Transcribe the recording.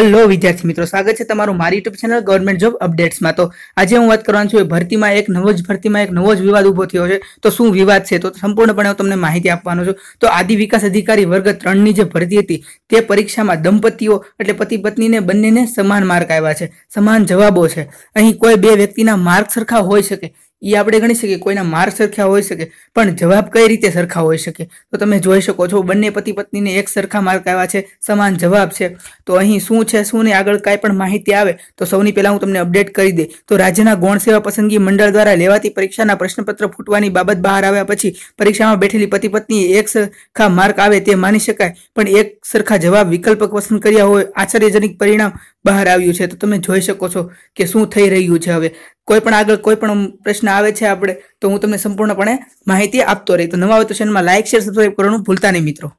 hello વિદ્યાર્થી મિત્રો સ્વાગત છે તમારું મારી યુટ્યુબ ચેનલ ગવર્મેન્ટ જોબ અપડેટ્સમાં તો આજે હું વાત કરવાનું છું ભરતીમાં એક નવો જ ભરતીમાં એક નવો જ વિવાદ ઉભો થયો છે તો શું વિવાદ છે તો સંપૂર્ણપણે હું તમને માહિતી આપવાનો છું તો આદિ વિકાસ અધિકારી વર્ગ ત્રણની જે ભરતી હતી તે પરીક્ષામાં દંપતીઓ એટલે પતિ પત્નીને બંનેને સમાન માર્ક આવ્યા છે સમાન જવાબો છે અહીં કોઈ બે વ્યક્તિના માર્ક સરખા હોઈ શકે એ આપણે ગણી શકીએ કોઈના માર્ક સરખા હોઈ શકે પણ જવાબ કઈ રીતે સરખા હોઈ શકે તો તમે જોઈ શકો છો બંને પતિ પત્નીને એક સરખા માર્ક આવ્યા છે સમાન જવાબ છે તો અહીં શું છે શું ને આગળ કાંઈ પણ માહિતી આવે તો સૌની પહેલાં હું તમને અપડેટ કરી દે તો રાજ્યના ગૌણ સેવા પસંદગી મંડળ દ્વારા લેવાતી પરીક્ષાના પ્રશ્નપત્ર ફૂટવાની બાબત બહાર આવ્યા પછી પરીક્ષામાં બેઠેલી પતિ પત્ની એક સરખા માર્ક આવે તે માની શકાય પણ એક સરખા જવાબ વિકલ્પ પસંદ કર્યા હોય આશ્ચર્યજનક પરિણામ બહાર આવ્યું છે તો તમે જોઈ શકો છો કે શું થઈ રહ્યું છે હવે કોઈ પણ આગળ કોઈ પણ પ્રશ્ન આવે છે આપણે તો હું તમને સંપૂર્ણપણે માહિતી આપતો રહી તો નવા હોય તો ચેનલમાં લાઇક શેર સબસ્ક્રાઈબ કરવાનું ભૂલતા નહીં મિત્રો